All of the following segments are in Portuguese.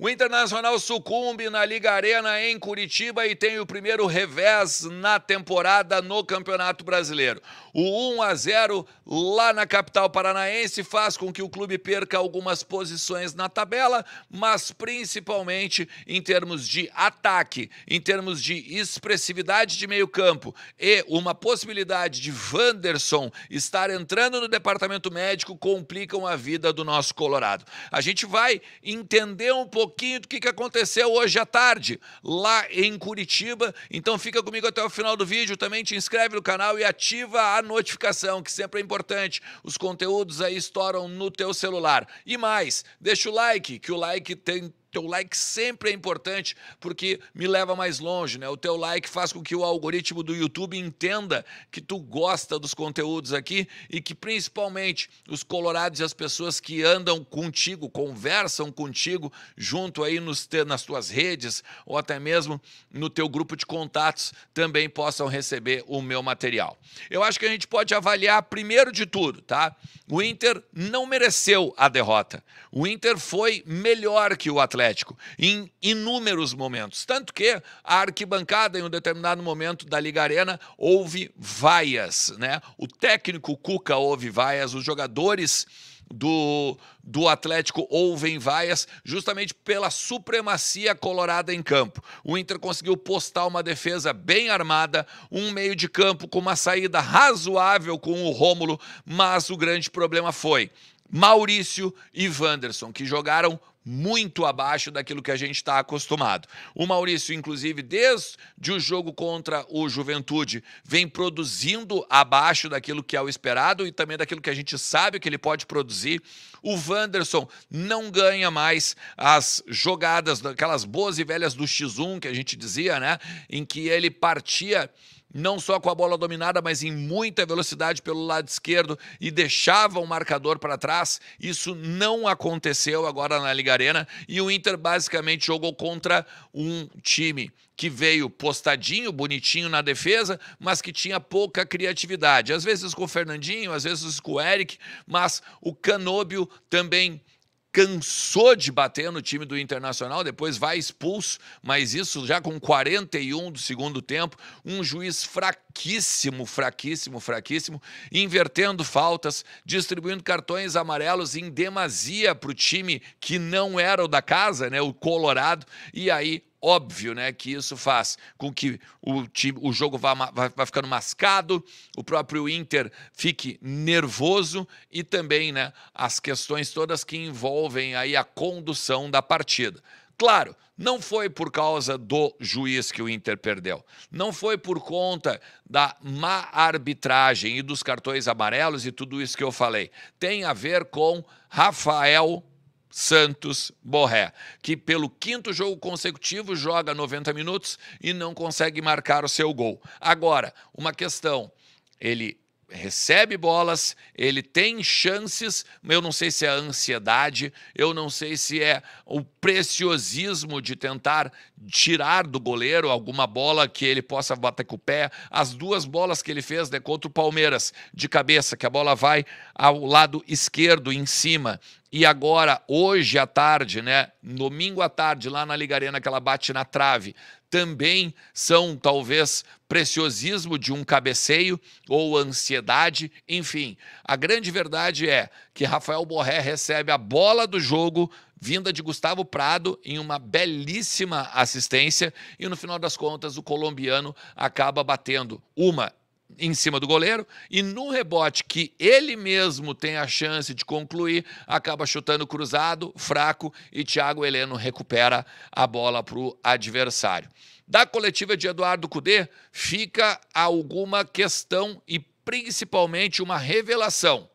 O Internacional sucumbe na Liga Arena em Curitiba e tem o primeiro revés na temporada no Campeonato Brasileiro. O 1 a 0 lá na capital paranaense faz com que o clube perca algumas posições na tabela, mas principalmente em termos de ataque, em termos de expressividade de meio-campo e uma possibilidade de Vanderson estar entrando no departamento médico complicam a vida do nosso Colorado. A gente vai entender um pouco pouquinho do que aconteceu hoje à tarde lá em Curitiba. Então fica comigo até o final do vídeo. Também te inscreve no canal e ativa a notificação, que sempre é importante. Os conteúdos aí estouram no teu celular. E mais, deixa o like, que o like tem teu like sempre é importante porque me leva mais longe, né? O teu like faz com que o algoritmo do YouTube entenda que tu gosta dos conteúdos aqui e que principalmente os colorados e as pessoas que andam contigo, conversam contigo junto aí nos te, nas tuas redes ou até mesmo no teu grupo de contatos também possam receber o meu material. Eu acho que a gente pode avaliar primeiro de tudo, tá? O Inter não mereceu a derrota. O Inter foi melhor que o Atlético Atlético em inúmeros momentos. Tanto que a arquibancada, em um determinado momento da Liga Arena, houve vaias. Né? O técnico Cuca houve vaias, os jogadores do, do Atlético ouvem vaias justamente pela supremacia colorada em campo. O Inter conseguiu postar uma defesa bem armada, um meio de campo com uma saída razoável com o Rômulo, mas o grande problema foi Maurício e Wanderson, que jogaram muito abaixo daquilo que a gente está acostumado. O Maurício, inclusive, desde o jogo contra o Juventude, vem produzindo abaixo daquilo que é o esperado e também daquilo que a gente sabe que ele pode produzir. O Wanderson não ganha mais as jogadas, aquelas boas e velhas do X1 que a gente dizia, né? Em que ele partia não só com a bola dominada, mas em muita velocidade pelo lado esquerdo e deixava o marcador para trás. Isso não aconteceu agora na Liga Arena e o Inter basicamente jogou contra um time que veio postadinho, bonitinho na defesa, mas que tinha pouca criatividade. Às vezes com o Fernandinho, às vezes com o Eric, mas o Canobio também cansou de bater no time do Internacional, depois vai expulso, mas isso já com 41 do segundo tempo, um juiz fraquíssimo, fraquíssimo, fraquíssimo, invertendo faltas, distribuindo cartões amarelos em demasia para o time que não era o da casa, né, o Colorado, e aí Óbvio né, que isso faz com que o, time, o jogo vá, vá, vá ficando mascado, o próprio Inter fique nervoso e também né, as questões todas que envolvem aí a condução da partida. Claro, não foi por causa do juiz que o Inter perdeu. Não foi por conta da má arbitragem e dos cartões amarelos e tudo isso que eu falei. Tem a ver com Rafael Santos Borré, que pelo quinto jogo consecutivo joga 90 minutos e não consegue marcar o seu gol. Agora, uma questão: ele recebe bolas, ele tem chances. Eu não sei se é a ansiedade, eu não sei se é o preciosismo de tentar tirar do goleiro alguma bola que ele possa bater com o pé. As duas bolas que ele fez né, contra o Palmeiras, de cabeça, que a bola vai ao lado esquerdo, em cima, e agora, hoje à tarde, né? Domingo à tarde, lá na Liga Arena, que ela bate na trave, também são talvez preciosismo de um cabeceio ou ansiedade, enfim. A grande verdade é que Rafael Borré recebe a bola do jogo vinda de Gustavo Prado em uma belíssima assistência e no final das contas o colombiano acaba batendo uma em cima do goleiro e no rebote que ele mesmo tem a chance de concluir, acaba chutando cruzado, fraco e Thiago Heleno recupera a bola para o adversário. Da coletiva de Eduardo Cudê, fica alguma questão e principalmente uma revelação.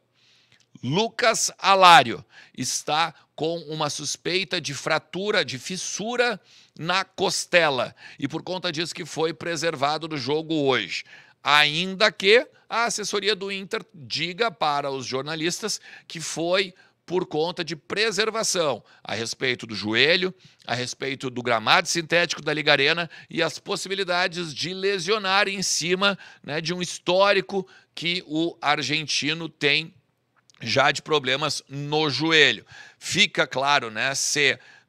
Lucas Alário está com uma suspeita de fratura, de fissura na costela e por conta disso que foi preservado do jogo hoje ainda que a assessoria do Inter diga para os jornalistas que foi por conta de preservação a respeito do joelho, a respeito do gramado sintético da Liga Arena e as possibilidades de lesionar em cima né, de um histórico que o argentino tem já de problemas no joelho. Fica claro, né,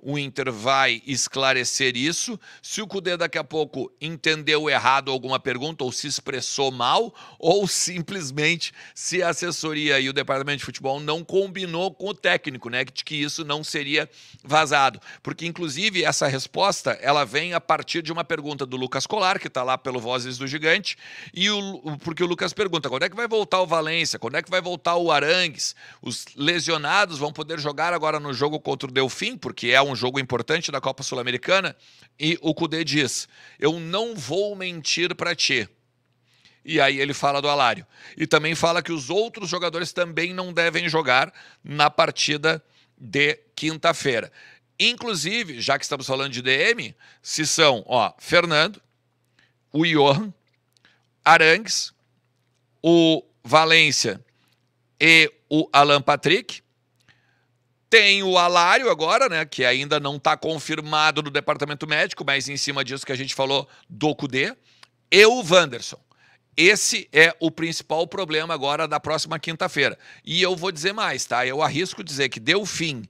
o Inter vai esclarecer isso. Se o Cudê daqui a pouco entendeu errado alguma pergunta ou se expressou mal, ou simplesmente se a assessoria e o departamento de futebol não combinou com o técnico, né, de que isso não seria vazado. Porque inclusive essa resposta, ela vem a partir de uma pergunta do Lucas Colar, que está lá pelo Vozes do Gigante, e o porque o Lucas pergunta: "Quando é que vai voltar o Valência? Quando é que vai voltar o Arangues? Os lesionados vão poder jogar agora no jogo contra o Delfim, porque é um um jogo importante da Copa Sul-Americana, e o Cudê diz: Eu não vou mentir para ti. E aí ele fala do Alário. E também fala que os outros jogadores também não devem jogar na partida de quinta-feira. Inclusive, já que estamos falando de DM, se são, ó, Fernando, o Johan, Arangues, o Valência e o Alan Patrick, tem o alário agora, né? Que ainda não está confirmado no departamento médico, mas em cima disso que a gente falou do CUDE. E o Wanderson. Esse é o principal problema agora da próxima quinta-feira. E eu vou dizer mais, tá? Eu arrisco dizer que deu fim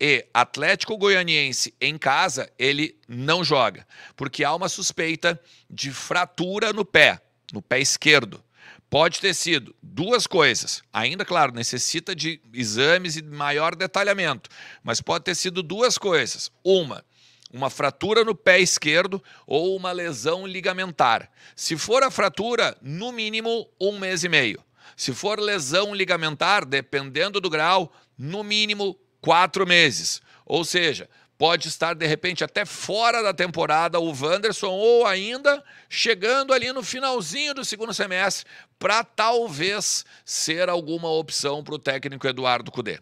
e Atlético Goianiense em casa, ele não joga, porque há uma suspeita de fratura no pé, no pé esquerdo. Pode ter sido duas coisas. Ainda, claro, necessita de exames e maior detalhamento, mas pode ter sido duas coisas. Uma, uma fratura no pé esquerdo ou uma lesão ligamentar. Se for a fratura, no mínimo um mês e meio. Se for lesão ligamentar, dependendo do grau, no mínimo quatro meses. Ou seja, pode estar de repente até fora da temporada o Wanderson ou ainda chegando ali no finalzinho do segundo semestre para talvez ser alguma opção para o técnico Eduardo Cudê.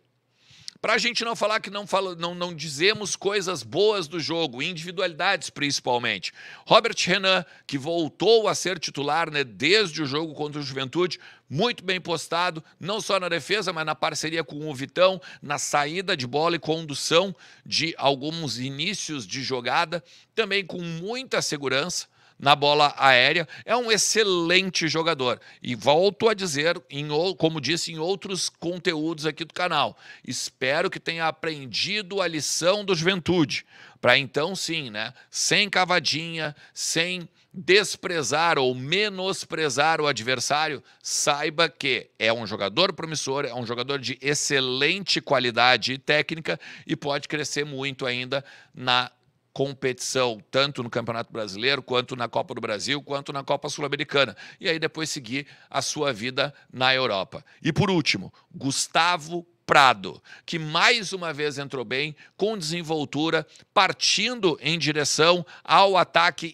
Para a gente não falar que não, fala, não, não dizemos coisas boas do jogo, individualidades principalmente. Robert Renan, que voltou a ser titular né, desde o jogo contra o Juventude, muito bem postado, não só na defesa, mas na parceria com o Vitão, na saída de bola e condução de alguns inícios de jogada, também com muita segurança na bola aérea, é um excelente jogador. E volto a dizer, em, como disse em outros conteúdos aqui do canal, espero que tenha aprendido a lição do Juventude, para então sim, né, sem cavadinha, sem desprezar ou menosprezar o adversário, saiba que é um jogador promissor, é um jogador de excelente qualidade técnica e pode crescer muito ainda na competição, tanto no Campeonato Brasileiro, quanto na Copa do Brasil, quanto na Copa Sul-Americana. E aí depois seguir a sua vida na Europa. E por último, Gustavo Prado, que mais uma vez entrou bem, com desenvoltura, partindo em direção ao ataque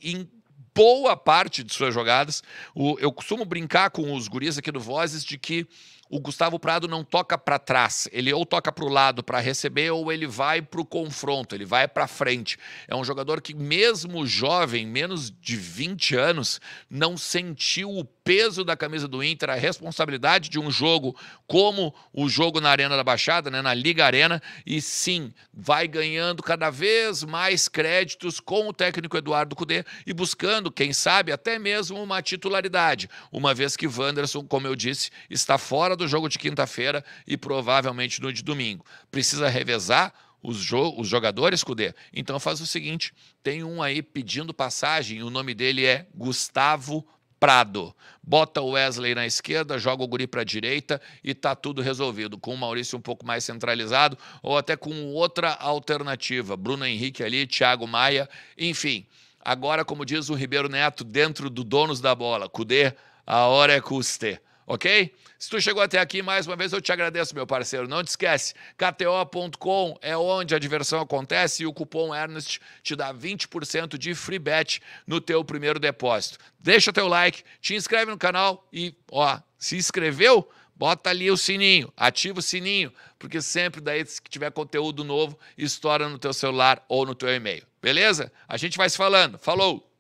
boa parte de suas jogadas. O, eu costumo brincar com os guris aqui do Vozes de que o Gustavo Prado não toca para trás, ele ou toca para o lado para receber ou ele vai para o confronto, ele vai para frente. É um jogador que mesmo jovem, menos de 20 anos, não sentiu o peso da camisa do Inter, a responsabilidade de um jogo como o jogo na Arena da Baixada, né, na Liga Arena, e sim, vai ganhando cada vez mais créditos com o técnico Eduardo Cudê e buscando quem sabe, até mesmo uma titularidade, uma vez que Wanderson, como eu disse, está fora do jogo de quinta-feira e provavelmente no de domingo. Precisa revezar os, jo os jogadores, Cudê? Então faz o seguinte: tem um aí pedindo passagem, o nome dele é Gustavo Prado. Bota o Wesley na esquerda, joga o Guri para a direita e tá tudo resolvido. Com o Maurício um pouco mais centralizado ou até com outra alternativa. Bruno Henrique ali, Thiago Maia, enfim agora, como diz o Ribeiro Neto, dentro do donos da bola. Cudê, a hora é custe. Ok? Se tu chegou até aqui, mais uma vez eu te agradeço, meu parceiro. Não te esquece, kto.com é onde a diversão acontece e o cupom Ernest te dá 20% de free bet no teu primeiro depósito. Deixa teu like, te inscreve no canal e, ó, se inscreveu? Bota ali o sininho, ativa o sininho, porque sempre daí se tiver conteúdo novo, estoura no teu celular ou no teu e-mail. Beleza? A gente vai se falando. Falou.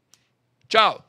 Tchau.